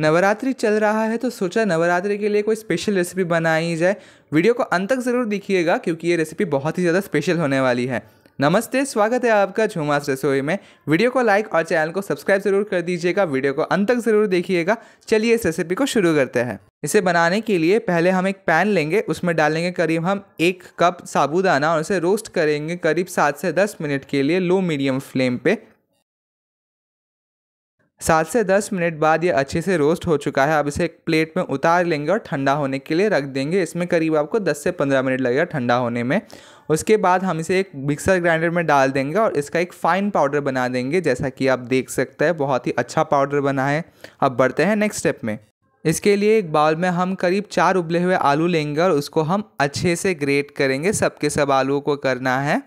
नवरात्रि चल रहा है तो सोचा नवरात्रि के लिए कोई स्पेशल रेसिपी बनाई जाए वीडियो को अंत तक ज़रूर देखिएगा क्योंकि ये रेसिपी बहुत ही ज़्यादा स्पेशल होने वाली है नमस्ते स्वागत है आपका झुमास रसोई में वीडियो को लाइक और चैनल को सब्सक्राइब जरूर कर दीजिएगा वीडियो को अंत तक ज़रूर देखिएगा चलिए इस रेसिपी को शुरू करते हैं इसे बनाने के लिए पहले हम एक पैन लेंगे उसमें डालेंगे करीब हम एक कप साबूदाना और उसे रोस्ट करेंगे करीब सात से दस मिनट के लिए लो मीडियम फ्लेम पर सात से दस मिनट बाद ये अच्छे से रोस्ट हो चुका है अब इसे एक प्लेट में उतार लेंगे और ठंडा होने के लिए रख देंगे इसमें करीब आपको दस से पंद्रह मिनट लगेगा ठंडा होने में उसके बाद हम इसे एक मिक्सर ग्राइंडर में डाल देंगे और इसका एक फ़ाइन पाउडर बना देंगे जैसा कि आप देख सकते हैं बहुत ही अच्छा पाउडर बना है अब बढ़ते हैं नेक्स्ट स्टेप में इसके लिए एक बाउल में हम करीब चार उबले हुए आलू लेंगे और उसको हम अच्छे से ग्रेट करेंगे सबके सब आलुओं को करना है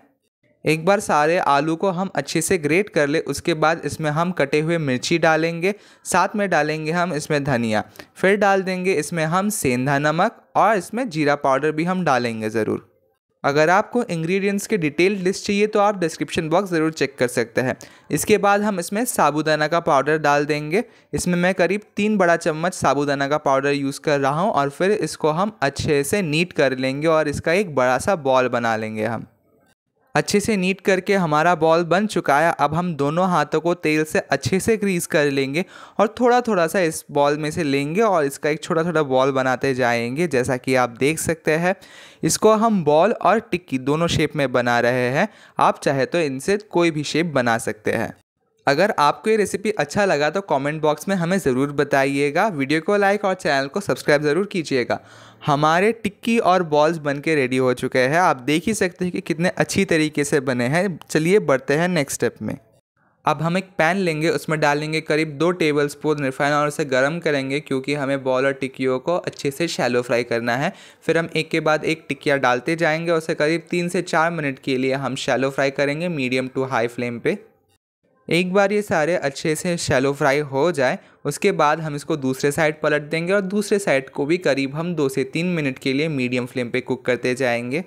एक बार सारे आलू को हम अच्छे से ग्रेट कर ले उसके बाद इसमें हम कटे हुए मिर्ची डालेंगे साथ में डालेंगे हम इसमें धनिया फिर डाल देंगे इसमें हम सेंधा नमक और इसमें जीरा पाउडर भी हम डालेंगे ज़रूर अगर आपको इंग्रेडिएंट्स के डिटेल लिस्ट चाहिए तो आप डिस्क्रिप्शन बॉक्स ज़रूर चेक कर सकते हैं इसके बाद हम इसमें साबूदाना का पाउडर डाल देंगे इसमें मैं करीब तीन बड़ा चम्मच साबूदाना का पाउडर यूज़ कर रहा हूँ और फिर इसको हम अच्छे से नीट कर लेंगे और इसका एक बड़ा सा बॉल बना लेंगे हम अच्छे से नीट करके हमारा बॉल बन चुका है अब हम दोनों हाथों को तेल से अच्छे से ग्रीस कर लेंगे और थोड़ा थोड़ा सा इस बॉल में से लेंगे और इसका एक छोटा छोटा बॉल बनाते जाएंगे जैसा कि आप देख सकते हैं इसको हम बॉल और टिक्की दोनों शेप में बना रहे हैं आप चाहे तो इनसे कोई भी शेप बना सकते हैं अगर आपको ये रेसिपी अच्छा लगा तो कमेंट बॉक्स में हमें ज़रूर बताइएगा वीडियो को लाइक और चैनल को सब्सक्राइब ज़रूर कीजिएगा हमारे टिक्की और बॉल्स बन के रेडी हो चुके हैं आप देख ही सकते हैं कि कितने अच्छी तरीके से बने हैं चलिए बढ़ते हैं नेक्स्ट स्टेप में अब हम एक पैन लेंगे उसमें डालेंगे करीब दो टेबल स्पून रिफाइन और उसे गर्म करेंगे क्योंकि हमें बॉल और टिक्कियों को अच्छे से शैलो फ्राई करना है फिर हम एक के बाद एक टिक्किया डालते जाएंगे उसे करीब तीन से चार मिनट के लिए हम शैलो फ्राई करेंगे मीडियम टू हाई फ्लेम पर एक बार ये सारे अच्छे से शैलो फ्राई हो जाए उसके बाद हम इसको दूसरे साइड पलट देंगे और दूसरे साइड को भी करीब हम दो से तीन मिनट के लिए मीडियम फ्लेम पे कुक करते जाएंगे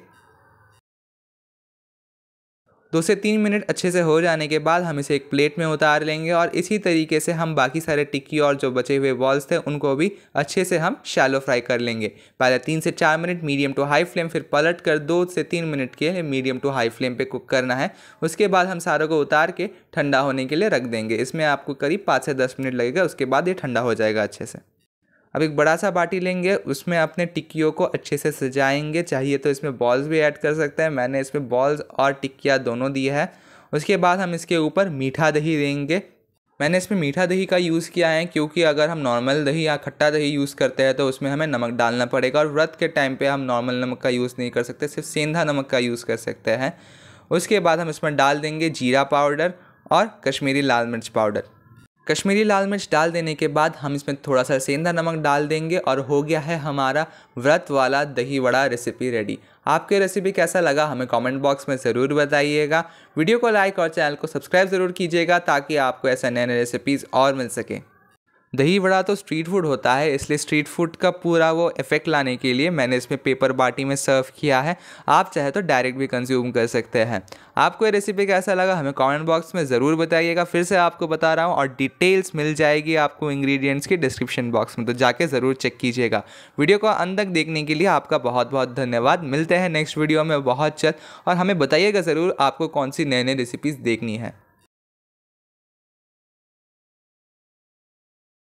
दो से तीन मिनट अच्छे से हो जाने के बाद हम इसे एक प्लेट में उतार लेंगे और इसी तरीके से हम बाकी सारे टिक्की और जो बचे हुए बॉल्स थे उनको भी अच्छे से हम शैलो फ्राई कर लेंगे पहले तीन से चार minute medium to high flame फिर पलट कर दो से तीन मिनट के लिए मीडियम टू हाई फ्लेम पे कुक करना है उसके बाद हम सारों को उतार के ठंडा होने के लिए रख देंगे इसमें आपको करीब पाँच से दस मिनट लगेगा उसके बाद ये ठंडा हो जाएगा अच्छे से अब एक बड़ा सा बाटी लेंगे उसमें अपने टिक्कियों को अच्छे से सजाएंगे चाहिए तो इसमें बॉल्स भी ऐड कर सकते हैं मैंने इसमें बॉल्स और टिक्किया दोनों दिए हैं उसके बाद हम इसके ऊपर मीठा दही देंगे मैंने इसमें मीठा दही का यूज़ किया है क्योंकि अगर हम नॉर्मल दही या खट्टा दही यूज़ करते हैं तो उसमें हमें नमक डालना पड़ेगा और व्रत के टाइम पर हम नॉर्मल नमक का यूज़ नहीं कर सकते सिर्फ सेंधा नमक का यूज़ कर सकते हैं उसके बाद हम इसमें डाल देंगे जीरा पाउडर और कश्मीरी लाल मिर्च पाउडर कश्मीरी लाल मिर्च डाल देने के बाद हम इसमें थोड़ा सा सेंधा नमक डाल देंगे और हो गया है हमारा व्रत वाला दही वड़ा रेसिपी रेडी आपके रेसिपी कैसा लगा हमें कमेंट बॉक्स में ज़रूर बताइएगा वीडियो को लाइक और चैनल को सब्सक्राइब ज़रूर कीजिएगा ताकि आपको ऐसे नए नए रेसिपीज़ और मिल सकें दही बड़ा तो स्ट्रीट फूड होता है इसलिए स्ट्रीट फूड का पूरा वो इफेक्ट लाने के लिए मैंने इसमें पेपर बाटी में सर्व किया है आप चाहे तो डायरेक्ट भी कंज्यूम कर सकते हैं आपको ये रेसिपी कैसा लगा हमें कमेंट बॉक्स में ज़रूर बताइएगा फिर से आपको बता रहा हूँ और डिटेल्स मिल जाएगी आपको इंग्रीडियंट्स की डिस्क्रिप्शन बॉक्स में तो जाके ज़रूर चेक कीजिएगा वीडियो को अंत तक देखने के लिए आपका बहुत बहुत धन्यवाद मिलते हैं नेक्स्ट वीडियो में बहुत जल्द और हमें बताइएगा ज़रूर आपको कौन सी नए नए रेसिपीज़ देखनी है